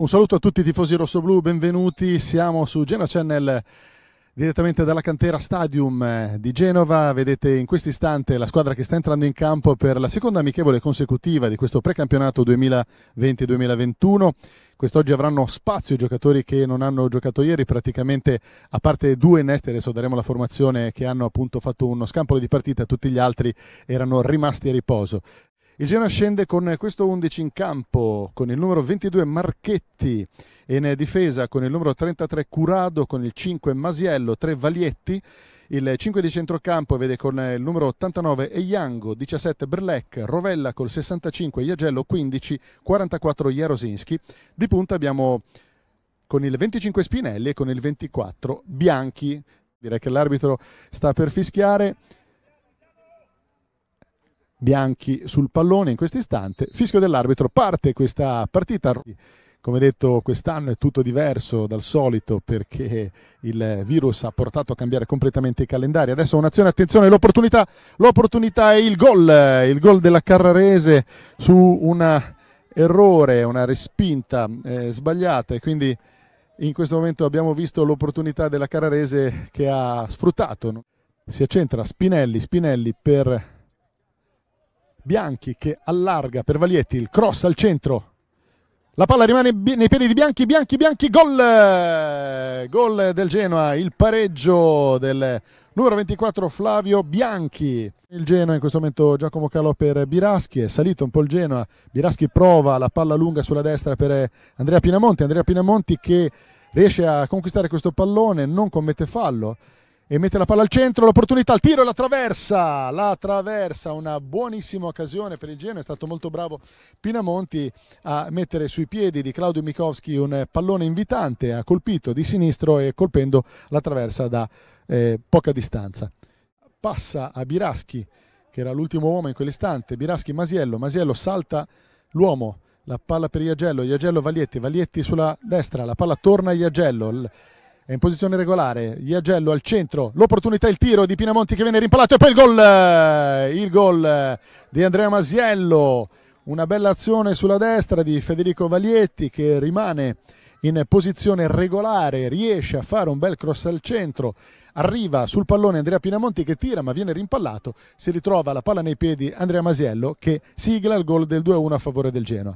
Un saluto a tutti i tifosi rossoblù, benvenuti. Siamo su Genoa Channel direttamente dalla Cantera Stadium eh, di Genova. Vedete in questo istante la squadra che sta entrando in campo per la seconda amichevole consecutiva di questo precampionato 2020-2021. Quest'oggi avranno spazio i giocatori che non hanno giocato ieri, praticamente a parte due nesti, adesso daremo la formazione che hanno appunto fatto uno scampolo di partita, tutti gli altri erano rimasti a riposo. Il Genoa scende con questo 11 in campo, con il numero 22 Marchetti, in difesa con il numero 33 Curado, con il 5 Masiello, 3 Valietti, il 5 di centrocampo vede con il numero 89 Eiango, 17 Berlec, Rovella col 65 Iagello, 15, 44 Jarosinski. Di punta abbiamo con il 25 Spinelli e con il 24 Bianchi. Direi che l'arbitro sta per fischiare bianchi sul pallone in questo istante. Fischio dell'arbitro, parte questa partita. Come detto, quest'anno è tutto diverso dal solito perché il virus ha portato a cambiare completamente i calendari. Adesso un'azione, attenzione, l'opportunità, l'opportunità è il gol, il gol della Carrarese su un errore, una respinta eh, sbagliata e quindi in questo momento abbiamo visto l'opportunità della Carrarese che ha sfruttato. Si accentra Spinelli, Spinelli per Bianchi che allarga per Valietti il cross al centro. La palla rimane nei piedi di Bianchi, Bianchi, Bianchi, gol! Gol del Genoa, il pareggio del numero 24 Flavio Bianchi. Il Genoa in questo momento Giacomo Calò per Biraschi, è salito un po' il Genoa, Biraschi prova la palla lunga sulla destra per Andrea Pinamonti, Andrea Pinamonti che riesce a conquistare questo pallone, non commette fallo e mette la palla al centro, l'opportunità, il tiro e la traversa, la traversa, una buonissima occasione per il Genoa, è stato molto bravo Pinamonti a mettere sui piedi di Claudio Mikowski un pallone invitante, ha colpito di sinistro e colpendo la traversa da eh, poca distanza. Passa a Biraschi, che era l'ultimo uomo in quell'istante, Biraschi Masiello, Masiello salta l'uomo, la palla per Iagello, Iagello Valietti, Valietti sulla destra, la palla torna a Iagello, è in posizione regolare, Iagello al centro, l'opportunità, il tiro di Pinamonti che viene rimpalato e poi il gol, eh, il gol eh, di Andrea Masiello, una bella azione sulla destra di Federico Valietti che rimane in posizione regolare, riesce a fare un bel cross al centro, arriva sul pallone Andrea Pinamonti che tira ma viene rimpallato, si ritrova la palla nei piedi Andrea Masiello che sigla il gol del 2-1 a favore del Genoa.